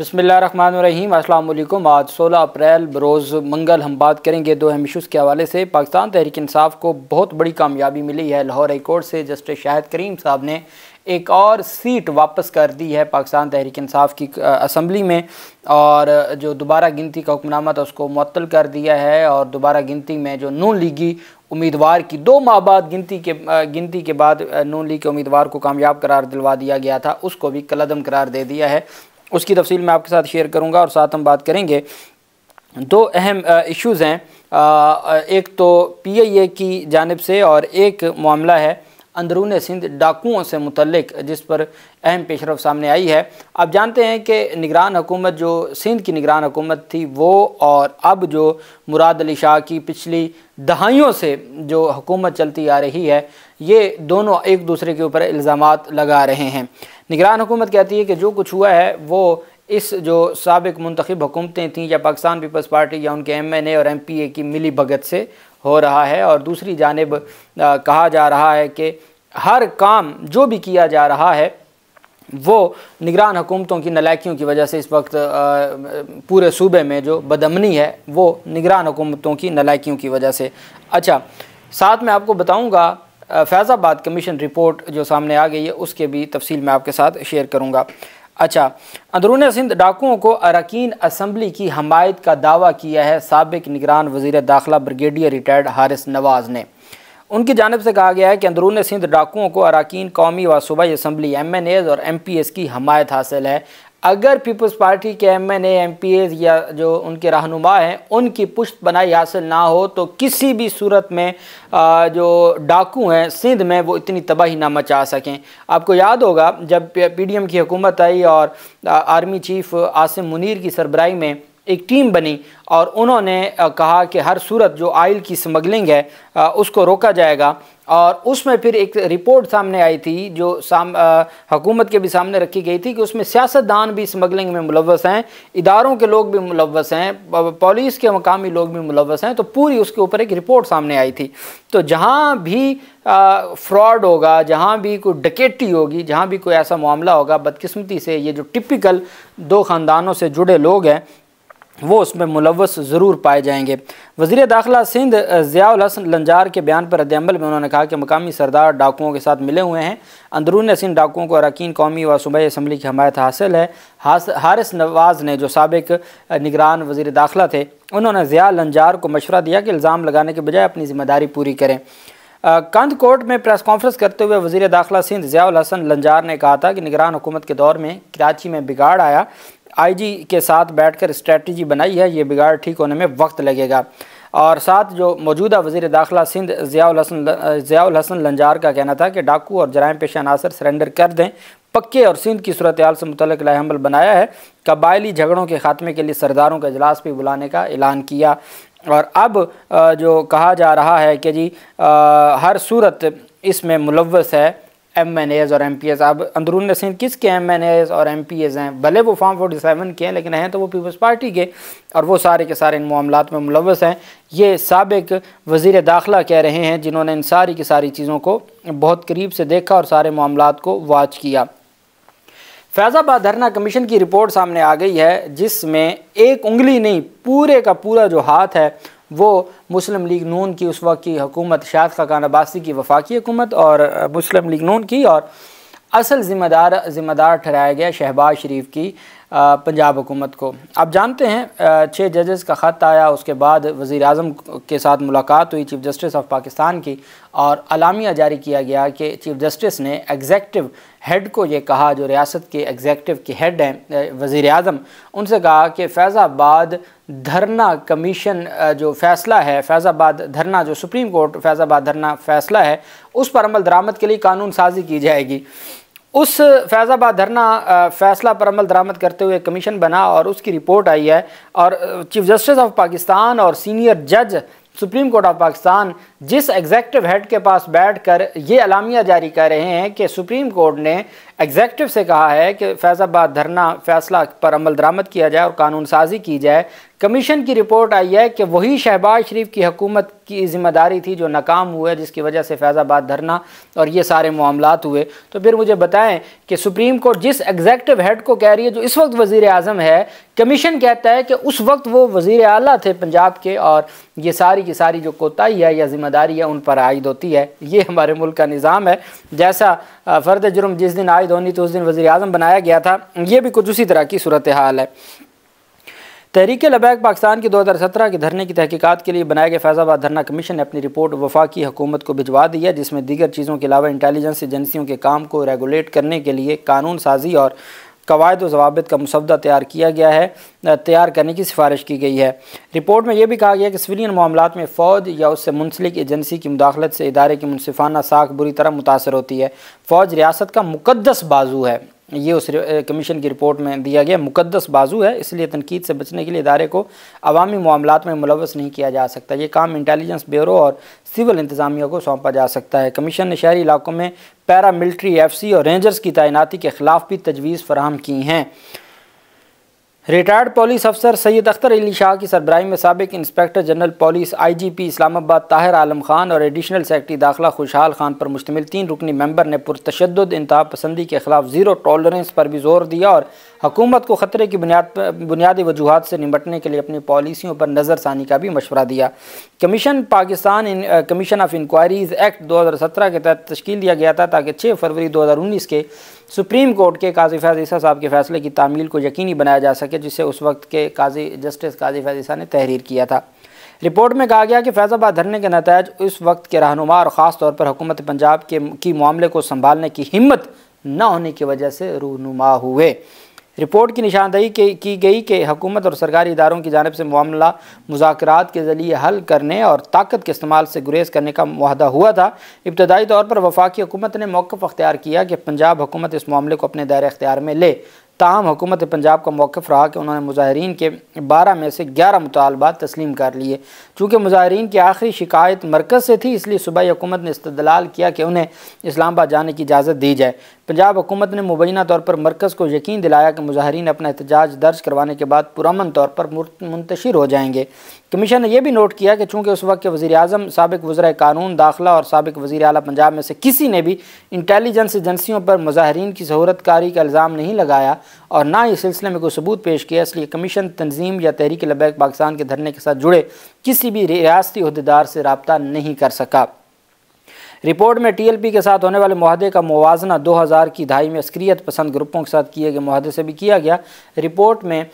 बसमीम अल्लाम आज 16 अप्रैल बरोज़ मंगल हम बात करेंगे दो अहम इशूज़ के हवाले से पाकिस्तान तहरीक इंसाफ को बहुत बड़ी कामयाबी मिली है लाहौर हाईकोर्ट से जस्टिस शाहिद करीम साहब ने एक और सीट वापस कर दी है पाकिस्तान तहरीक इंसाफ की असम्बली में और जो दोबारा गिनती का हुक्मनामा था उसको मअतल कर दिया है और दोबारा गिनती में जो नू लीगी उम्मीदवार की दो माह बाद गिनती के गिनती के बाद नू लीग के उम्मीदवार को कामयाब करार दिलवा दिया गया था उसको भी कलदम करार दे दिया है उसकी तफसील मैं आपके साथ शेयर करूँगा और साथ हम बात करेंगे दो अहम इश्यूज़ हैं एक तो पी आई ए की जानब से और एक मामला है अंदरून सिंध डाकुओं से मुतलक जिस पर अहम पेशरफ सामने आई है आप जानते हैं कि निगरान हुकूमत जो सिंध की निगरान हुकूमत थी वो और अब जो मुराद अली शाह की पिछली दहाइयों से जो हुकूमत चलती आ रही है ये दोनों एक दूसरे के ऊपर इल्ज़ाम लगा रहे हैं निगरान हुकूमत कहती है कि जो कुछ हुआ है वो इस जो सबक मंतखब हुकूमतें थीं या पाकिस्तान पीपल्स पार्टी या उनके एम एन ए और एम पी ए की मिली भगत से हो रहा है और दूसरी जानब कहा जा रहा है कि हर काम जो भी किया जा रहा है वो निगरान हुकूमतों की नलायकियों की वजह से इस वक्त पूरे सूबे में जो बदमनी है वो निगरान हुकूमतों की नलायकियों की वजह से अच्छा साथ में आपको बताऊँगा फैज़ाबाद कमीशन रिपोर्ट जो सामने आ गई है उसके भी तफसील मैं आपके साथ शेयर करूँगा अच्छा अंदरून सिंध डाकुओं को अरकान असम्बली की हमायत का दावा किया है सबक निगरान वजीर दाखिला ब्रिगेडियर रिटायर्ड हारिस नवाज़ ने उनकी जानब से कहा गया है कि अंदरून सिंध डाकुओं को अरकान कौमी व सूबाई असम्बली एम एन एज़ और एम पी एस की हमायत हासिल है अगर पीपल्स पार्टी के M N M P S या जो उनके रहनुमा हैं उनकी पुश्त बनाई हासिल ना हो तो किसी भी सूरत में जो डाकू हैं सिंध में वो इतनी तबाही ना मचा सकें आपको याद होगा जब पी डी एम की हुकूमत आई और आर्मी चीफ आसिम मुनर की सरबराही में एक टीम बनी और उन्होंने कहा कि हर सूरत जो आयल की स्मगलिंग है उसको रोका जाएगा और उसमें फिर एक रिपोर्ट सामने आई थी जो साम हकूमत के भी सामने रखी गई थी कि उसमें सियासतदान भी स्मगलिंग में मुलवस हैं इदारों के लोग भी मुलवस हैं पुलिस के मकामी लोग भी मुलवस हैं तो पूरी उसके ऊपर एक रिपोर्ट सामने आई थी तो जहाँ भी फ्रॉड होगा जहाँ भी कोई डकेटी होगी जहाँ भी कोई ऐसा मामला होगा बदकस्मती से ये जो टिपिकल दो ख़ानदानों से जुड़े लोग हैं वो उसमें मुलवस ज़रूर पाए जाएंगे वजीर दाखिला सिंध ज़ियाल हसन लंजार के बयान पर रद्दमल में उन्होंने कहा कि मकामी सरदार डाकुओं के साथ मिले हुए हैं अंदरून सिंध डाकुओं को अरकान कौमी व सूबाई इसम्बली की हमायत हासिल है हारिस नवाज ने जो सबक निगरान वजीर दाखिला थे उन्होंने ज़िया लंजार को मशवरा दिया कि इल्ज़ाम लगाने के बजाय अपनी ज़िम्मेदारी पूरी करें कंद कोर्ट में प्रेस कॉन्फ्रेंस करते हुए वजी दाखिला सिंध ज़ियाल हसन लंजार ने कहा था कि निगरान हुकूमत के दौर में कराची में बिगाड़ आया आईजी के साथ बैठकर स्ट्रेटजी बनाई है ये बिगाड़ ठीक होने में वक्त लगेगा और साथ जो मौजूदा वजीर दाखिला सिंध ज़ियाल हसन ज़ियाल हसन लंजार का कहना था कि डाकू और जराय पेशा अनासर सरेंडर कर दें पक्के और सिंध की सूरत हाल से मुतलक लाहमल बनाया है कबायली झगड़ों के खात्मे के लिए सरदारों का इजलास भी बुलाने का ऐलान किया और अब जो कहा जा रहा है कि जी आ, हर सूरत इसमें मुलवस है एम एन एज़ और एम पी एज़ अब अंदरून नसीन किसके एम एन एज़ और एम पी एज़ हैं भले वो फॉर्म फोर्टी सेवन के हैं लेकिन हैं तो वो पीपल्स पार्टी के और वो सारे के सारे इन मामलों में मुलवस हैं ये सबक वज़ी दाखिला कह रहे हैं जिन्होंने इन सारी की सारी चीज़ों को बहुत करीब से देखा और सारे मामला को वाच किया फैज़ाबाद धरना कमीशन की रिपोर्ट सामने आ गई है जिसमें एक उंगली नहीं पूरे का पूरा जो हाथ है वो मुस्लिम लीग नून की उस वक्त की हुकूमत शाद खान अब्बासी की वफाकी हुकूमत और मुस्लिम लीग नून की और असल ज़िम्मेदार ज़िम्मेदार ठहराया गया शहबाज शरीफ की पंजाब हुकूमत को आप जानते हैं छः जजेस का ख़त आया उसके बाद वज़ी अजम के साथ मुलाकात हुई चीफ़ जस्टिस ऑफ पाकिस्तान की और अलामिया जारी किया गया कि चीफ़ जस्टिस ने एग्जेक्टिव हेड को ये कहा जो रियासत के एग्जेक्टिव के हेड हैं वज़ी अजम उनसे कहा कि फैज़ाबाद धरना कमीशन जो फैसला है फैज़ाबाद धरना जो सुप्रीम कोर्ट फैज़ाबाद धरना फैसला है उस पर अमल दरामद के लिए कानून साजी की जाएगी उस फैज़ाबाद धरना फैसला पर अमल दरामद करते हुए कमीशन बना और उसकी रिपोर्ट आई है और चीफ जस्टिस ऑफ पाकिस्तान और सीनियर जज सुप्रीम कोर्ट ऑफ पाकिस्तान जिस एग्जैक्टिव हेड के पास बैठकर ये अलामिया जारी कर रहे हैं कि सुप्रीम कोर्ट ने एग्जैक्टिव से कहा है कि फैज़ाबाद धरना फैसला पर अमल दरामद किया जाए और कानून साजी की जाए कमीशन की रिपोर्ट आई है कि वही शहबाज शरीफ की हकूमत की जिम्मेदारी थी जो नाकाम हुआ जिसकी वजह से फैज़ाबाद धरना और ये सारे मामला हुए तो फिर मुझे बताएं कि सुप्रीम कोर्ट जिस एग्जैक्टिव हेड को कह रही है जो इस वक्त वजीर अजम है कमीशन कहता है कि उस वक्त वो वज़ी अली थे पंजाब के और ये सारी की सारी जो कोताही है या जिम्मेदारी है उन पर आयद होती है ये हमारे मुल्क का निज़ाम है जैसा फ़र्द जुर्म जिस दिन आयद होनी तो उस दिन वज़ी अजम बनाया गया था ये भी कुछ उसी तरह की सूरत हाल है तहरीक लबैक पाकिस्तान के 2017 के धरने की तहकीकत के लिए बनाए गए फैजाबाद धरना कमीशन ने अपनी रिपोर्ट वफाकी हुकूमत को भिजवा दी है जिसमें दीगर चीज़ों के अलावा इंटेलिजेंस एजेंसियों के काम को रेगुलेट करने के लिए कानून साजी और कवायद जवाबित का मुसवदा तैयार किया गया है तैयार करने की सिफारिश की गई है रिपोर्ट में यह भी कहा गया कि सिविलियन मामला में फ़ौज या उससे मुंसलिक एजेंसी की मुदाखलत से इदारे की मुनफाना साख बुरी तरह मुतासर होती है फ़ौज रियासत का मुकदस बाजू है ये उस कमीशन की रिपोर्ट में दिया गया मुकदस बाजू है इसलिए तनकीद से बचने के लिए इदारे को अवामी मामलों में मुलवस नहीं किया जा सकता ये काम इंटेलिजेंस ब्यूरो और सिविल इंतजामिया को सौंपा जा सकता है कमीशन ने शहरी इलाकों में पैरा मिल्ट्री एफ सी और रेंजर्स की तैनाती के ख़िलाफ़ भी तजवीज़ फराहम की हैं रिटायर्ड पुलिस अफसर सैयद अख्तर अली शाह की सरबराही में सबक inspector general police I G P Islamabad Tahir Alam Khan और एडिशनल सेक्रेटरी दाखिला खुशहाल खान पर मुश्तमिल तीन रुकनी मेंबर ने पुरतशद इंतहा पसंदी के खिलाफ ज़ीरो टॉलरेंस पर भी जोर दिया और हकूमत को ख़तरे की बुनियाद बुनियादी वजूहत से निपटने के लिए अपनी पॉलिसियों पर नज़रसानी का भी मशवरा दिया commission Pakistan commission of inquiries act दो हज़ार सत्रह के तहत तश्ल दिया गया था ताकि छः फरवरी दो हज़ार उन्नीस के सुप्रीम कोर्ट के काजी फैज़ ईसा साहब के फैसले की तामील को यकीनी बनाया जा सके जिसे उस वक्त के काजी जस्टिस काजी फैज़ ईसा ने तहरीर किया था रिपोर्ट में कहा गया कि फैज़ाबाद धरने के नतज उस वक्त के रहनुमा और ख़ास तौर पर हुकूमत पंजाब के की मामले को संभालने की हिम्मत न होने की वजह से रूनुमा हुए रिपोर्ट की निशानदही की गई कि हुकूमत और सरकारी इदारों की जानब से मामला मुजाकर के ज़रिए हल करने और ताकत के इस्तेमाल से गुरेज करने का माहदा हुआ था इब्तदाई तौर पर वफाकी हुकूमत ने मौक़ अख्तियार किया कि पंजाब हुकूमत इस मामले को अपने दायरे अख्तियार में ले तमाम हुकूमत पंजाब का मौक़ रहा कि उन्होंने मुजाहरीन के बारह में से ग्यारह मुतालबात तस्लीम कर लिए चूँकि मुजाहरीन की आखिरी शिकायत मरकज़ से थी इसलिए सूबाई हुकूमत ने इस्तलाल किया कि उन्हें इस्लामाबाद जाने की इजाज़त दी जाए पंजाब हुकूमत ने मुबैना तौर पर मरकज़ को यकीन दिलाया कि मुजाहरीन अपना एहतजाज दर्ज करवाने के बाद पुरमन तौर पर मुंतशिर हो जाएंगे कमीशन ने यह भी नोट किया कि चूँकि उस वक्त के वजी अजम सबक वज्र कानून दाखिला और सबक वजी अल पंजाब में से किसी ने भी इंटेलिजेंस एजेंसियों पर मुजाहरीन की सहूलतकारी का इल्ज़ाम नहीं लगाया और ना इस सिलसिले में कोई सबूत पेश किया इसलिए कमीशन तंजीम या तहरीक लबैक पाकिस्तान के धरने के साथ जुड़े किसी भी रियाती अहदेदार से रबता नहीं कर सका रिपोर्ट में टीएलपी के साथ होने वाले माहदे का मुवजना 2000 की दहाई में अस्क्रियत पसंद ग्रुपों के साथ किए गए माहदे से भी किया गया रिपोर्ट में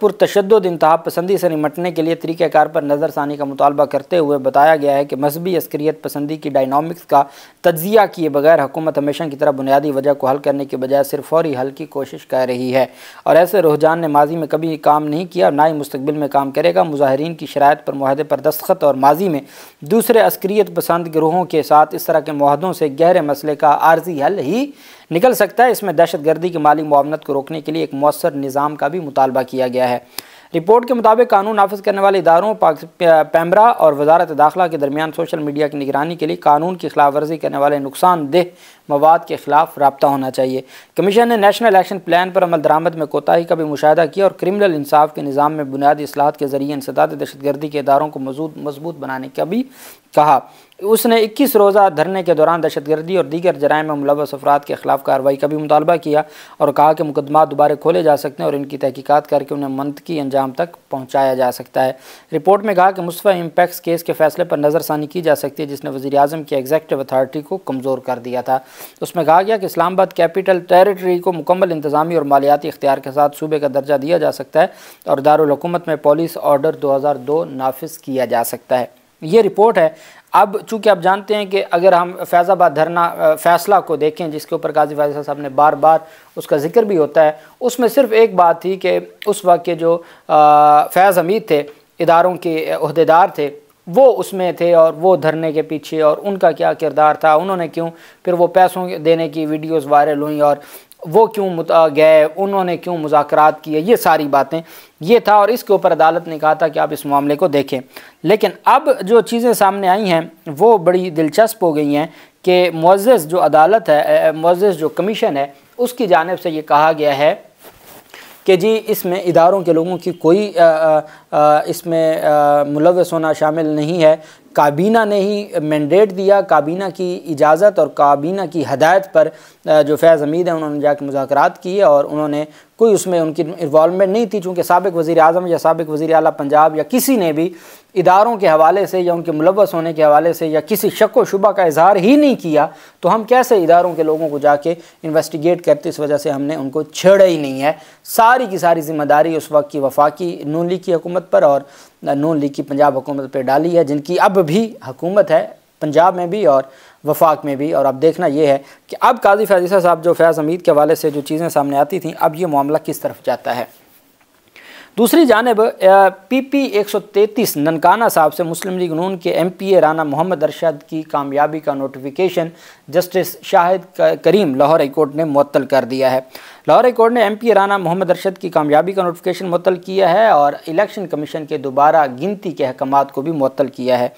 पुरतशद इंतहा पसंदी से निमटने के लिए तरीक़ार पर नज़रसानी का मुतालबा करते हुए बताया गया है कि मजहबी अस्क्रियत पसंदी की डायनॉमिक्स का तजिया किए बगैर हुकूमत हमेशा की तरह बुनियादी वजह को हल करने के बजाय सिर्फ फौरी हल की कोशिश कर रही है और ऐसे रुझान ने माजी में कभी काम नहीं किया और ना ही मुस्तबिल में काम करेगा मुजाहरीन की शरात पर माहदे पर दस्तखत और माजी में दूसरे अस्क्रियत पसंद ग्रोहों के साथ इस तरह के माहदों से गहरे मसले का आर्जी हल ही निकल सकता है इसमें दहशत गर्दी की माली मुआवनत को रोकने के लिए एक मौसर निज़ाम का भी मुतालबा किया गया है रिपोर्ट के मुताबिक कानून नाफज करने वाले इदारों पैमरा और वजारत दाखिला के दरमियान सोशल मीडिया की निगरानी के लिए कानून की खिलाफ वर्जी करने वाले नुकसानदेह मवाद के खिलाफ रबता होना चाहिए कमीशन ने नेशनल एक्शन प्लान पर अमल दरामद में कोताही का भी मुशाह किया और क्रिमिनल इंसाफ के निज़ाम में बुनियादी असलाहत के जरिए इंसदाद दहशतगर्दी के इदारों को मजबूत बनाने का भी कहा उसने इक्कीस रोज़ा धरने के दौरान दहशतगर्दी और दीगर जराय में मुलवस अफराद के खिलाफ कार्रवाई का भी मुतालबा किया और कहा कि मुकदमा दोबारा खोले जा सकते हैं और इनकी तहकीकत करके उन्हें मनतकी अंजाम तक पहुँचाया जा सकता है रिपोर्ट में कहा कि मुस्फ़ा इम्पैक्स केस के फैसले पर नज़रसानी की जा सकती है जिसने वजी अजम की एग्जैक्टिव अथार्टी को कमज़ोर कर दिया था उसमें कहा गया कि इस्लामाबाद कैपिटल टेरिटरी को मुकम्मल इंतजामी और मालियाती इख्तियार के साथ सूबे का दर्जा दिया जा सकता है और दारकूमत में पॉलिस ऑर्डर दो हज़ार दो नाफिज किया जा सकता है ये रिपोर्ट है अब चूंकि आप जानते हैं कि अगर हम फैज़ाबाद धरना फैसला को देखें जिसके ऊपर काजी फैज़ साहब ने बार बार उसका जिक्र भी होता है उसमें सिर्फ एक बात थी कि उस वक्त के जो फैज़ हमीद थे इदारों के अहदेदार थे वो उसमें थे और वो धरने के पीछे और उनका क्या किरदार था उन्होंने क्यों फिर वो पैसों देने की वीडियोस वायरल हुई और वो क्यों गए उन्होंने क्यों मुजाकर किए ये सारी बातें ये था और इसके ऊपर अदालत ने कहा था कि आप इस मामले को देखें लेकिन अब जो चीज़ें सामने आई हैं वो बड़ी दिलचस्प हो गई हैं कि मुज्ज़ जो अदालत है मुजज़ जो कमीशन है उसकी जानब से ये कहा गया है कि जी इसमें इदारों के लोगों की कोई इसमें मुलवस होना शामिल नहीं है काबीना ने ही मैंडेट दिया काबीना की इजाज़त और काबीना की हदायत पर जो फैज़ हमीद है उन्होंने जाकर मुजाकर किए और उन्होंने कोई उसमें उनकी इन्वॉलमेंट नहीं थी चूँकि सबक वज़ी अजम या सबक वज़ी अल पंजाब या किसी ने भी इदारों के हवाले से या उनके मुलवस होने के हवाले से या किसी शक व शुबा का इजहार ही नहीं किया तो हम कैसे इदारों के लोगों को जाके इन्वेस्टिगेट करते इस वजह से हमने उनको छेड़ा ही नहीं है सारी की सारी जिम्मेदारी उस वक्त की वफाकी नून लीग की हुकूमत पर और नून लीग की पंजाब हुकूमत पर डाली है जिनकी अब भी हुकूमत है पंजाब में भी और वफाक में भी और अब देखना यह है कि अब काजी फैजीसा साहब जो फैज़ हमीद के हवाले से जो चीज़ें सामने आती थी अब ये मामला किस तरफ जाता है दूसरी जानब पी पी एक सौ तैतीस ननकाना साहब से मुस्लिम लीग नून के M P A Rana Mohammad Arshad की कामयाबी का notification justice Shahid Karim Lahore high court ने मअतल कर दिया है लाहौर कोर्ट ने एमपी राना मोहम्मद अरशद की कामयाबी का नोटिफिकेशन मुतल किया है और इलेक्शन कमीशन के दोबारा गिनती के अहकाम को भी मुतल किया है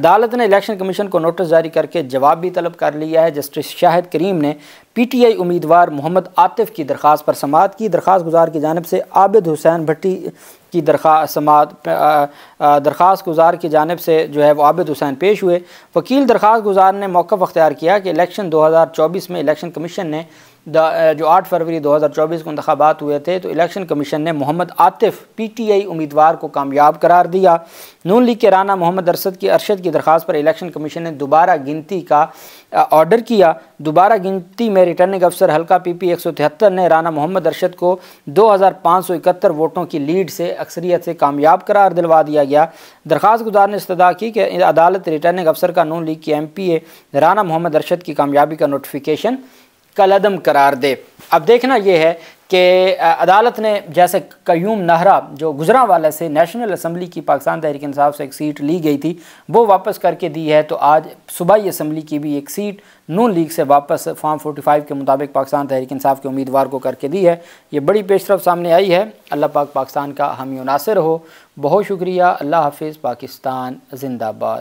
अदालत ने इलेक्शन कमीशन को नोटिस जारी करके जवाब भी तलब कर लिया है जस्टिस शाहिद करीम ने पीटीआई उम्मीदवार मोहम्मद आतिफ की दरख्वास्त पर समात की दरख्वास्त गुजार की जानब से आबिद हुसैन भट्टी की दरख्वास्त समात दरख्वास्त गुजार की जानब से जो है वो आबिद हुसैन पेश हुए वकील दरख्वास्त गुजार ने मौक़ अख्तियार किया कि इलेक्शन दो हज़ार चौबीस में इलेक्शन कमीशन ने जो आठ फरवरी 2024 को इंतबात हुए थे तो इलेक्शन कमीशन ने Mohammad Atif P T I उम्मीदवार को कामयाब करार दिया नून लीग के राना मोहम्मद अरसद की अरशद की दरख्वास्त पर इलेक्शन कमीशन ने दोबारा गिनती का ऑर्डर किया दोबारा गिनती में रिटर्निंग अफसर हल्का पी पी एक सौ तिहत्तर ने राना मोहम्मद अरशद को दो हज़ार पाँच सौ इकहत्तर वोटों की लीड से अक्सरीत से कामयाब करार दिलवा दिया गया दरख्वास्त गुजार ने इस्तः की कि अदालत रिटर्निंग अफसर का नून लीग के M P A Rana Mohammad Arshad की कामयाबी का नोटिफिकेशन कलदम करार दे अब देखना यह है कि अदालत ने जैसे क्यूम नहरा जो गुजरा वाला से नेशनल असम्बली की पाकिस्तान तहरीक इंसाफ से एक सीट ली गई थी वो वापस करके दी है तो आज सूबाई असम्बली की भी एक सीट नून लीग से वापस फॉर्म 45 के मुताबिक पाकिस्तान तहरीक इंसाफ के उम्मीदवार को करके दी है ये बड़ी पेशरफ सामने आई है अल्लाह पाक पाकिस्तान का हमी नासिर हो बहुत शुक्रिया अल्लाह हाफिज़ पाकिस्तान जिंदाबाद